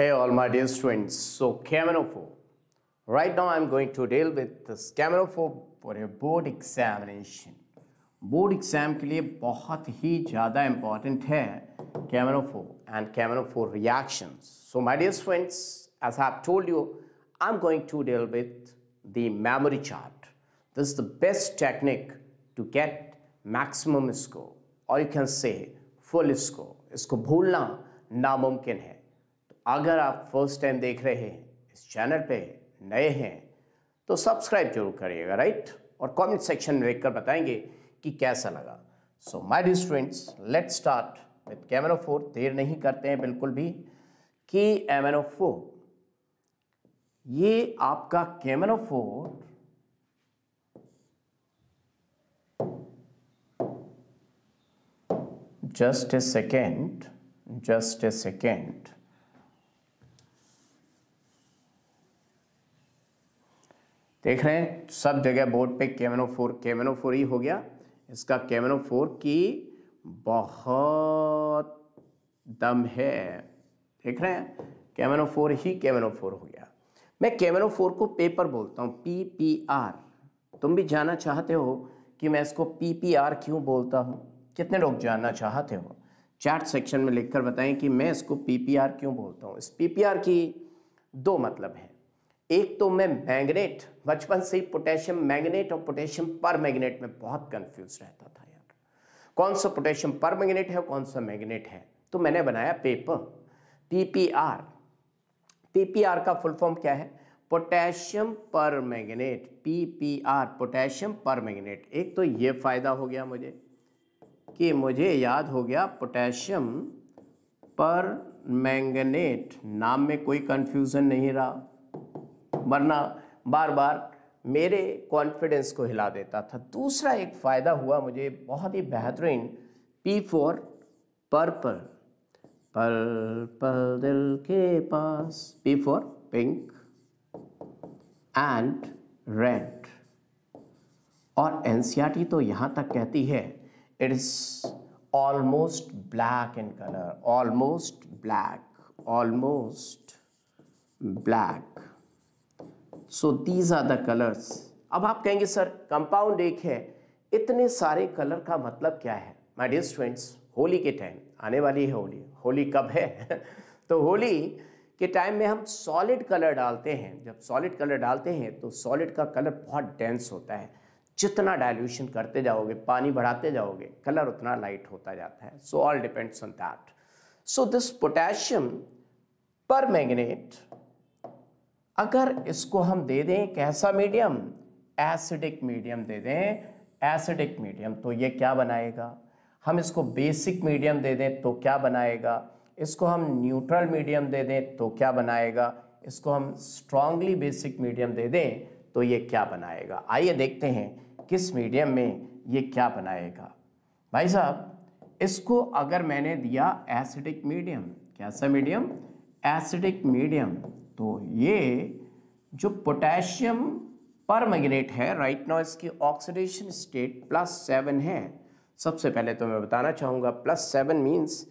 Hey, all my dear students. So, Scaminophobe. Right now, I'm going to deal with the Scaminophobe for your board examination. Board exam के लिए बहुत ही ज़्यादा important है Scaminophobe and Scaminophobe reactions. So, my dear students, as I have told you, I'm going to deal with the memory chart. This is the best technique to get maximum score, or you can say full score. इसको भूलना नामुमकिन है. अगर आप first time देख रहे हैं इस चैनल पे नए हैं तो सब्सक्राइब जरूर करिएगा राइट और कमेंट सेक्शन में लिखकर बताएंगे कि कैसा लगा so my dear students let start with KMnO four देर नहीं करते हैं बिल्कुल भी के एम एन ये आपका KMnO four a second just a second देख रहे हैं सब जगह बोर्ड पे केमेनो फोर ही हो गया इसका फोर की बहुत दम है देख रहे हैं फोर ही फोर हो गया मैं फोर को पेपर बोलता हूँ पी पी आर तुम भी जानना चाहते हो कि मैं इसको पी पी आर क्यों बोलता हूँ कितने लोग जानना चाहते हो चार्ट सेक्शन में लिखकर बताएं कि मैं इसको पी पी आर क्यों बोलता हूँ इस पी पी आर की दो मतलब हैं एक तो मैं मैग्नेट बचपन से ही पोटेशियम मैग्नेट और पोटेशियम पर मैग्नेट में बहुत कंफ्यूज रहता था यार कौन सा पोटेशियम पर मैग्नेट है कौन सा मैग्नेट है तो मैंने बनाया पेपर पीपीआर पीपीआर का फुल फॉर्म क्या है potassium permanganate PPR potassium permanganate एक तो ये फायदा हो गया मुझे कि मुझे याद हो गया पोटेशियम पर मैंगनेट नाम में कोई कंफ्यूजन नहीं रहा वरना बार बार मेरे कॉन्फिडेंस को हिला देता था दूसरा एक फ़ायदा हुआ मुझे बहुत ही बेहतरीन पी फोर पर्पल पल दिल के पास P four pink and red और एन e तो यहाँ तक कहती है it is almost black in colour almost black almost black so these are the colours अब आप कहेंगे सर कंपाउंड एक है इतने सारे कलर का मतलब क्या है माई डियर स्टूडेंट्स होली के टाइम आने वाली है होली होली कब है तो होली के टाइम में हम सॉलिड कलर डालते हैं जब सॉलिड कलर डालते हैं तो सॉलिड का कलर बहुत डेंस होता है जितना डाइल्यूशन करते जाओगे पानी बढ़ाते जाओगे कलर उतना लाइट होता जाता है so all depends on that so this potassium permanganate अगर इसको हम दे दें कैसा मीडियम एसिडिक मीडियम दे दें एसिडिक मीडियम तो ये क्या बनाएगा हम इसको बेसिक मीडियम दे दें तो क्या बनाएगा इसको हम न्यूट्रल मीडियम दे दें तो क्या बनाएगा इसको हम स्ट्रांगली बेसिक मीडियम दे दें तो ये क्या बनाएगा आइए देखते हैं किस मीडियम में ये क्या बनाएगा भाई साहब इसको अगर मैंने दिया एसिडिक मीडियम कैसा मीडियम एसिडिक मीडियम तो ये जो पोटेशियम पर मैग्नेट है राइट नाउ इसकी ऑक्सीडेशन स्टेट प्लस सेवन है सबसे पहले तो मैं बताना चाहूँगा प्लस सेवन मीन्स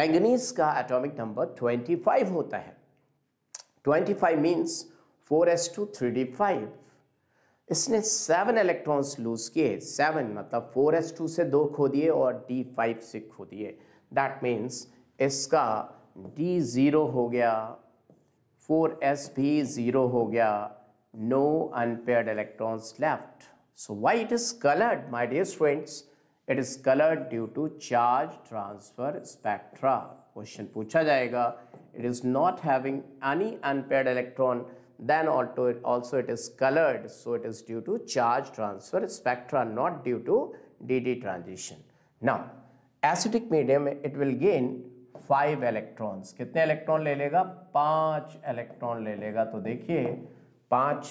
मैग्नीज का एटॉमिक नंबर ट्वेंटी फाइव होता है twenty five means four S two three D five इसने सेवन इलेक्ट्रॉन्स लूज किए सेवन मतलब फोर एस टू से दो खो दिए और डी फाइव से खो दिए दैट मीन्स इसका डी ज़ीरो हो गया 4sp0 ho no unpaired electrons left so why it is colored my dear friends it is colored due to charge transfer spectra question pucha jayega it is not having any unpaired electron then also also it is colored so it is due to charge transfer spectra not due to dd transition now acidic medium it will gain five electrons कितने electron ले लेगा पांच electron ले लेगा तो देखिए पांच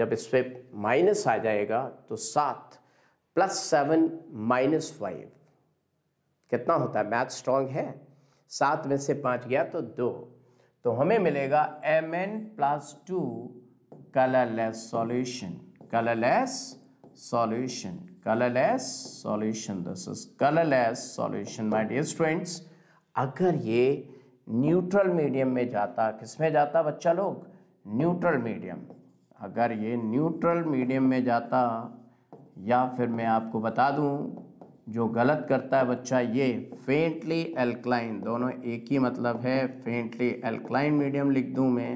जब इस पर माइनस आ जाएगा तो सात प्लस सेवन माइनस फाइव कितना होता है मैथ स्ट्रांग है सात में से पाँच गया तो दो तो हमें मिलेगा M N plus two colourless solution colourless solution colourless solution this is colourless solution my dear students अगर ये न्यूट्रल मीडियम में जाता किस में जाता बच्चा लोग न्यूट्रल मीडियम अगर ये न्यूट्रल मीडियम में जाता या फिर मैं आपको बता दूं जो गलत करता है बच्चा ये फेंटली एल्कलाइन दोनों एक ही मतलब है फेंटली एल्कलाइन मीडियम लिख दूं मैं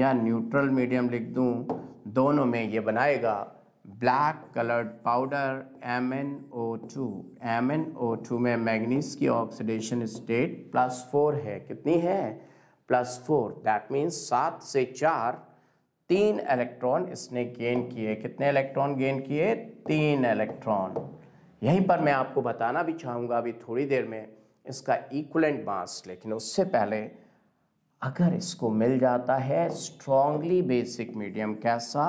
या न्यूट्रल मीडियम लिख दूं दोनों में ये बनाएगा black coloured powder M M N N O two O two में मैगनीस की ऑक्सीडेशन स्टेट प्लस फोर है कितनी है प्लस फोर दैट मीन्स सात से चार तीन इलेक्ट्रॉन इसने गेन किए कितने इलेक्ट्रॉन गेन किए तीन इलेक्ट्रॉन यहीं पर मैं आपको बताना भी चाहूँगा अभी थोड़ी देर में इसका इक्वलेंट मास लेकिन उससे पहले अगर इसको मिल जाता है स्ट्रॉन्गली बेसिक मीडियम कैसा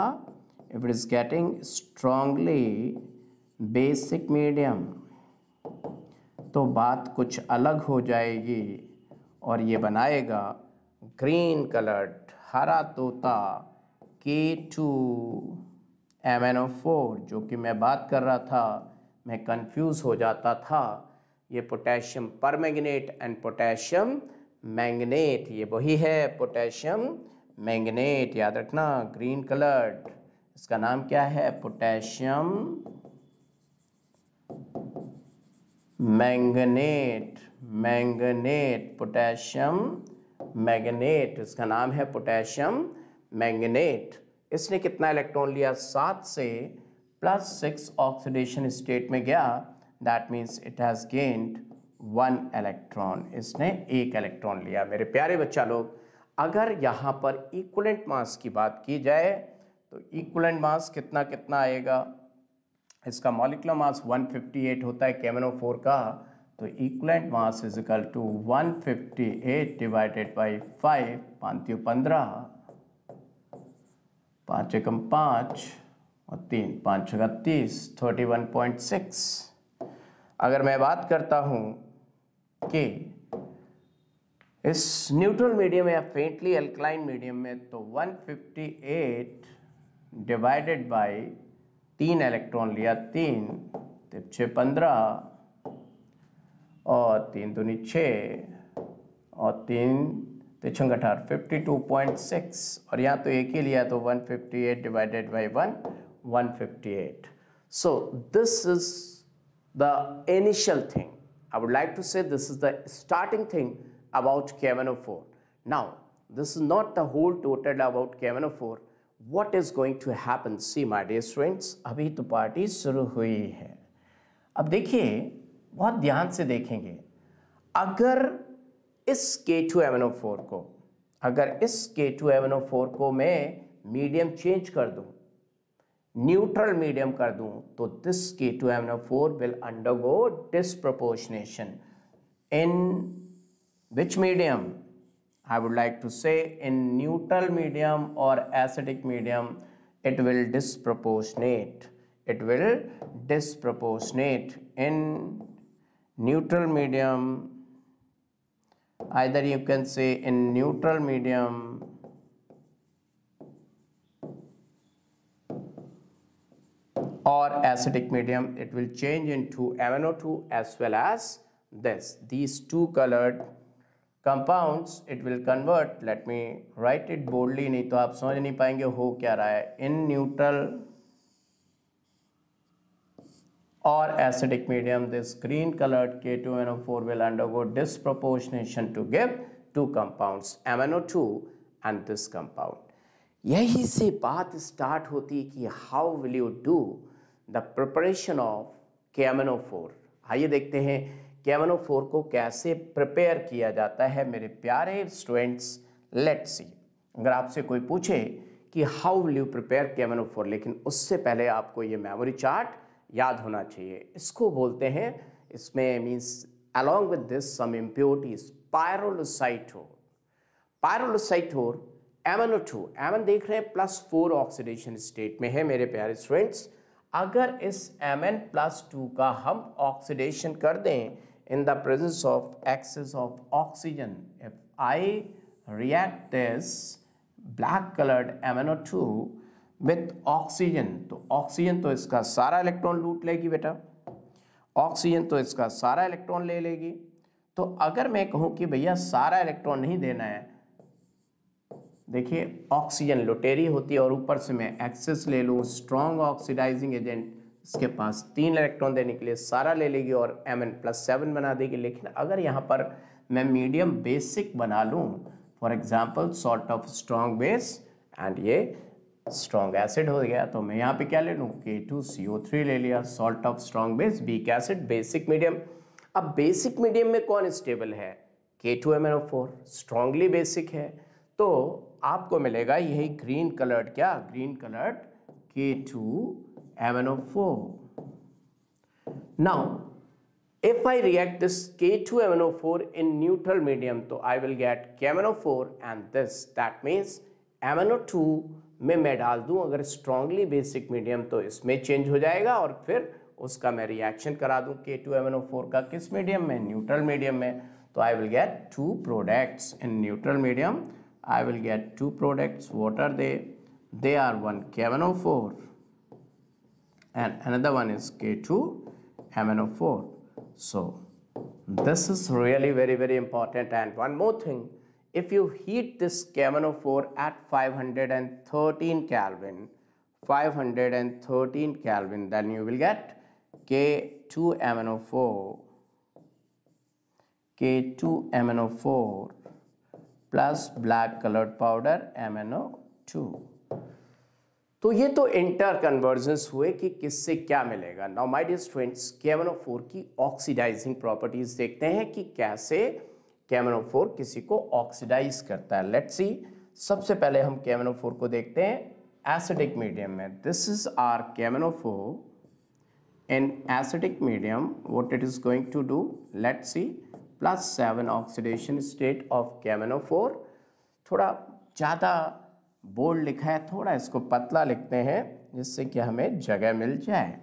if it is getting strongly basic medium तो बात कुछ अलग हो जाएगी और ये बनाएगा ग्रीन कलर्ड हरा तोता K two M N O four जो कि मैं बात कर रहा था मैं कंफ्यूज हो जाता था ये पोटेशियम पर मैगनेट एंड पोटेशियम मैंगनेट ये वही है पोटेशियम मैंगनेट याद रखना ग्रीन कलर्ड इसका नाम क्या है potassium manganate manganate potassium manganate इसका नाम है पोटेशियम मैंगनेट इसने कितना इलेक्ट्रॉन लिया सात से प्लस सिक्स ऑक्सीडेशन स्टेट में गया that means it has gained one electron इसने एक इलेक्ट्रॉन लिया मेरे प्यारे बच्चा लोग अगर यहाँ पर इक्वलेंट मास की बात की जाए तो इक्वलेंट मास कितना कितना आएगा इसका मॉलिकुलर मास 158 होता है कैमनो फोर oh का तो equivalent mass is equal to 158 divided by five पाँतियों पंद्रह पाँच एकम पाँच और तीन पाँच छः तीस थर्टी वन पॉइंट सिक्स अगर मैं बात करता हूँ कि इस न्यूट्रल मीडियम या फेंटली अल्कलाइन मीडियम में तो 158 डिवाइडेड बाय तीन इलेक्ट्रॉन लिया तीन तो छः पंद्रह और तीन दूनी छः और तीन तिछंग अठारह फिफ्टी टू पॉइंट सिक्स और यहाँ तो एक ही लिया तो one fifty eight divided by one one fifty eight so this is the initial thing I like to say this is the starting thing about KMn O four now this is not the whole total about KMn O four what is going to happen see my dear students अभी तो party शुरू हुई है अब देखिए बहुत ध्यान से देखेंगे अगर इस के टू एवन ओ फोर को अगर इस के टू एवन ओ फोर को मैं मीडियम चेंज कर दूं न्यूट्रल मीडियम कर दूं तो this K two Mn O four will undergo disproportionation in which medium I would like to say in neutral medium or acidic medium, it will disproportionate. It will disproportionate in neutral medium. Either you can say in neutral medium or acidic medium, it will change into MnO2 as well as this. These two colored compounds it will convert let me write it boldly नहीं तो आप समझ नहीं पाएंगे हो क्या रहा है इन न्यूट्रल और acidic medium this green coloured K two N four will undergo disproportionation to give two compound M N two and this compound यही से बात स्टार्ट होती कि how will you do the preparation of K M N four आइए देखते हैं O four oh को कैसे प्रिपेयर किया जाता है मेरे प्यारे स्टूडेंट्स लेट सी अगर आपसे कोई पूछे कि how will you prepare O four लेकिन उससे पहले आपको ये मेमोरी चार्ट याद होना चाहिए इसको बोलते हैं इसमें means along this some impurities pyrolusite ore pyrolusite ore Mn O to एमन देख रहे हैं प्लस फोर ऑक्सीडेशन स्टेट में है मेरे प्यारे स्टूडेंट्स अगर इस एम एन प्लस टू का हम ऑक्सीडेशन कर दें in the presence of excess of oxygen. If I react this black colored MnO2 with oxygen तो oxygen तो इसका सारा electron लूट लेगी बेटा oxygen तो इसका सारा electron ले लेगी तो अगर मैं कहूँ कि भैया सारा electron नहीं देना है देखिए ऑक्सीजन लोटेरी होती है और ऊपर से मैं एक्सेस ले लूँ स्ट्रॉन्ग ऑक्सीडाइजिंग एजेंट इसके पास तीन इलेक्ट्रॉन देने के लिए सारा ले लेगी और एम एन प्लस सेवन बना देगी लेकिन अगर यहाँ पर मैं मीडियम बेसिक बना लूँ for example sort of strong base and ये स्ट्रॉन्ग एसिड हो गया तो मैं यहाँ पे क्या ले लूँ के टू सी ओ थ्री ले लिया salt of strong base weak acid basic medium अब बेसिक मीडियम में कौन स्टेबल है K two M N O four strongly basic है तो आपको मिलेगा यही ग्रीन कलर्ड क्या green coloured K two MnO4. Now, if I react this K2MnO4 in neutral medium, so I will get KMnO4 and this. That means MnO2 में मैं डाल दूं अगर स्ट्रांगली बेसिक मीडियम तो इसमें चेंज हो जाएगा और फिर उसका मैं रिएक्शन करा दूं K2MnO4 का किस मीडियम में न्यूट्रल मीडियम में तो I will get two products in neutral medium I will get two products what are they they are one KMnO4 and another one is K2 MnO4. So this is really very very important and one more thing if you heat this KMnO4 at 513 Kelvin 513 Kelvin then you will get K2MnO4 K2MnO4 plus black colored powder MnO2 तो ये तो inter convergence हुए कि किससे क्या मिलेगा now my dear students four की oxidising properties देखते हैं कि कैसे फोर oh किसी को ऑक्सीडाइज करता है लेट्स सी सबसे पहले हम फोर oh को देखते हैं एसिडिक मीडियम में दिस इज आर कैमनोफोर in acidic medium what it is going to do let see plus seven oxidation state of कैमनोफोर थोड़ा ज़्यादा बोल्ड लिखा है थोड़ा इसको पतला लिखते हैं जिससे कि हमें जगह मिल जाए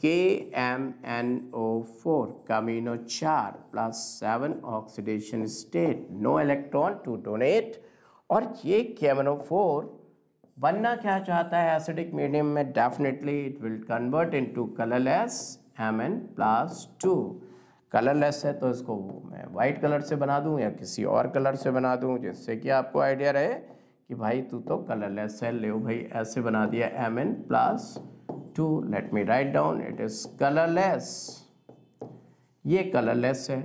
के एम एन ओ फोर कमीनो चार plus seven oxidation state no electron to donate और ये ओ फोर बनना क्या चाहता है एसिडिक मीडियम में definitely it will convert into colourless M N plus two colourless है तो इसको मैं वाइट कलर से बना दूं या किसी और कलर से बना दूं जिससे कि आपको आइडिया रहे कि भाई तू तो कलरलेस है ले भाई ऐसे बना दिया M N plus two let me write down it is colourless ये कलरलेस है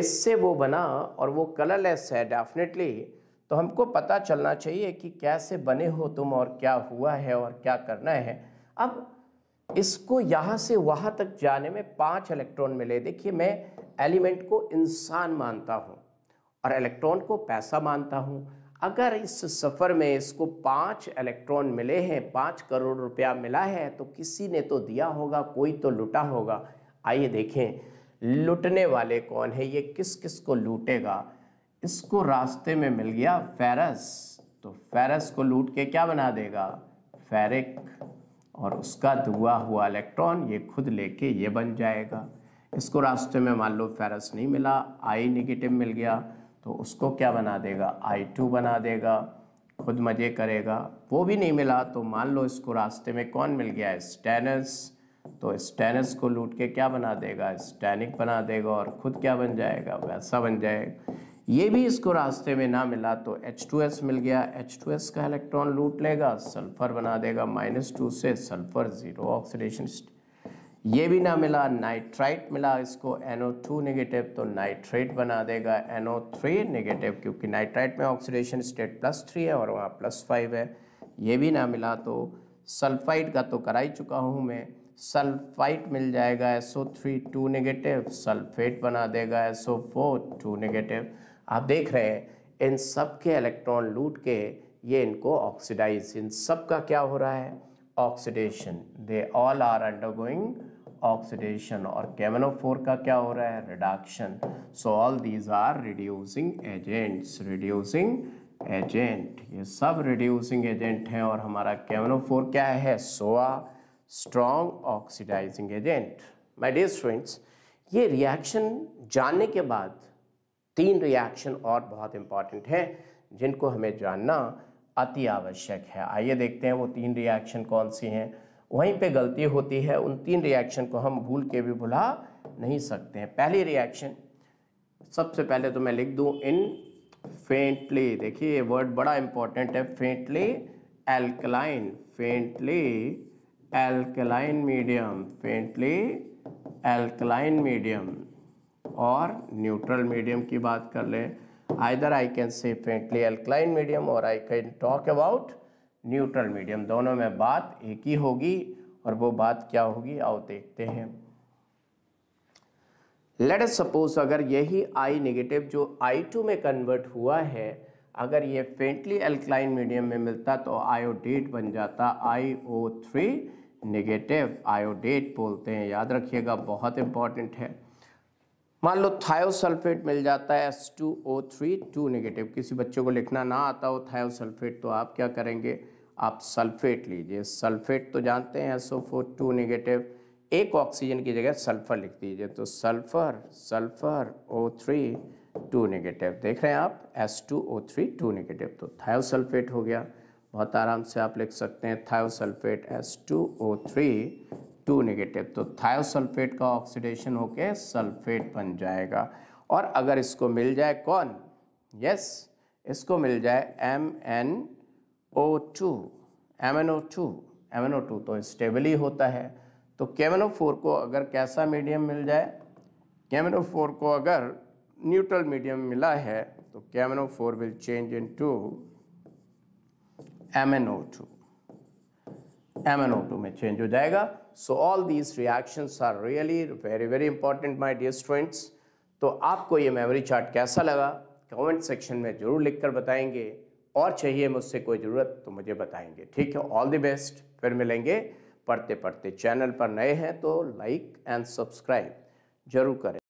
इससे वो बना और वो कलरलेस है डेफिनेटली तो हमको पता चलना चाहिए कि कैसे बने हो तुम और क्या हुआ है और क्या करना है अब इसको यहाँ से वहाँ तक जाने में पांच इलेक्ट्रॉन मिले देखिए मैं एलिमेंट को इंसान मानता हूँ और इलेक्ट्रॉन को पैसा मानता हूँ अगर इस सफ़र में इसको पाँच इलेक्ट्रॉन मिले हैं पाँच करोड़ रुपया मिला है तो किसी ने तो दिया होगा कोई तो लुटा होगा आइए देखें लुटने वाले कौन है ये किस किस को लूटेगा इसको रास्ते में मिल गया फेरस तो फेरस को लूट के क्या बना देगा फेरिक और उसका धुआ हुआ इलेक्ट्रॉन ये खुद लेके ये बन जाएगा इसको रास्ते में मान लो फेरस नहीं मिला आई निगेटिव मिल गया तो उसको क्या बना देगा आई टू बना देगा खुद मज़े करेगा वो भी नहीं मिला तो मान लो इसको रास्ते में कौन मिल गया स्टेनस तो स्टेनस को लूट के क्या बना देगा स्टैनिक बना देगा और खुद क्या बन जाएगा वैसा बन जाएगा ये भी इसको रास्ते में ना मिला तो H2S मिल गया H2S का इलेक्ट्रॉन लूट लेगा सल्फर बना देगा माइनस टू से सल्फर ज़ीरो ऑक्सीडेशन ये भी ना मिला नाइट्राइट मिला इसको NO2 नेगेटिव तो नाइट्रेट बना देगा NO3 नेगेटिव क्योंकि नाइट्राइट में ऑक्सीडेशन स्टेट प्लस थ्री है और वहाँ प्लस फाइव है ये भी ना मिला तो सल्फाइड का तो करा ही चुका हूँ मैं सल्फाइट मिल जाएगा S O three two negative sulphate बना देगा एसओ फोर टू नेगेटिव आप देख रहे हैं इन सब के इलेक्ट्रॉन लूट के ये इनको ऑक्सीडाइज इन सब का क्या हो रहा है oxidation they all are undergoing oxidation और केवनोफोर का क्या हो रहा है reduction so all these are reducing agents reducing agent ये सब रिड्यूसिंग एजेंट हैं और हमारा केमेनोफोर क्या है so a strong oxidising agent my dear students ये रिएक्शन जानने के बाद तीन रिएक्शन और बहुत इम्पॉर्टेंट हैं जिनको हमें जानना अति आवश्यक है आइए देखते हैं वो तीन रिएक्शन कौन सी हैं वहीं पे गलती होती है उन तीन रिएक्शन को हम भूल के भी भुला नहीं सकते हैं पहली रिएक्शन सबसे पहले तो मैं लिख दूँ इन फेंटली देखिए ये वर्ड बड़ा इंपॉर्टेंट है faintly alkaline faintly alkaline medium faintly alkaline medium और न्यूट्रल मीडियम की बात कर लें either I can say faintly alkaline medium और I can talk about neutral medium दोनों में बात एक ही होगी और वो बात क्या होगी आओ देखते हैं लेट सपोज अगर यही आई नेगेटिव जो आई टू में कन्वर्ट हुआ है अगर ये फेंटली अल्कलाइन मीडियम में मिलता तो आयोडेट बन जाता I O three negative iodate बोलते हैं याद रखिएगा बहुत इंपॉर्टेंट है मान लो थायोसल्फेट मिल जाता है S two O three two negative किसी बच्चों को लिखना ना आता हो थायोसल्फेट तो आप क्या करेंगे आप सल्फेट लीजिए सल्फेट तो जानते हैं S O four two negative एक ऑक्सीजन की जगह सल्फर लिख दीजिए तो sulphur sulphur O three two negative देख रहे हैं आप S two O three two negative तो थायोसल्फेट हो गया बहुत आराम से आप लिख सकते हैं thiosulphate S two O three two negative तो थायोसल्फेट का ऑक्सीडेशन होके सल्फेट बन जाएगा और अगर इसको मिल जाए कौन यस yes, इसको मिल जाए M N O two M N O two M N O two तो स्टेबल ही होता है तो केमन ओ फोर को अगर कैसा मीडियम मिल जाए केमन ओ फोर को अगर न्यूट्रल मीडियम मिला है तो केमन O four will change into M N O two M N O two में चेंज हो जाएगा so all these reactions are really very very important my dear students तो आपको ये मेमोरी चार्ट कैसा लगा कमेंट सेक्शन में ज़रूर लिखकर बताएंगे और चाहिए मुझसे कोई ज़रूरत तो मुझे बताएंगे ठीक है ऑल द बेस्ट फिर मिलेंगे पढ़ते पढ़ते चैनल पर नए हैं तो लाइक एंड सब्सक्राइब जरूर करें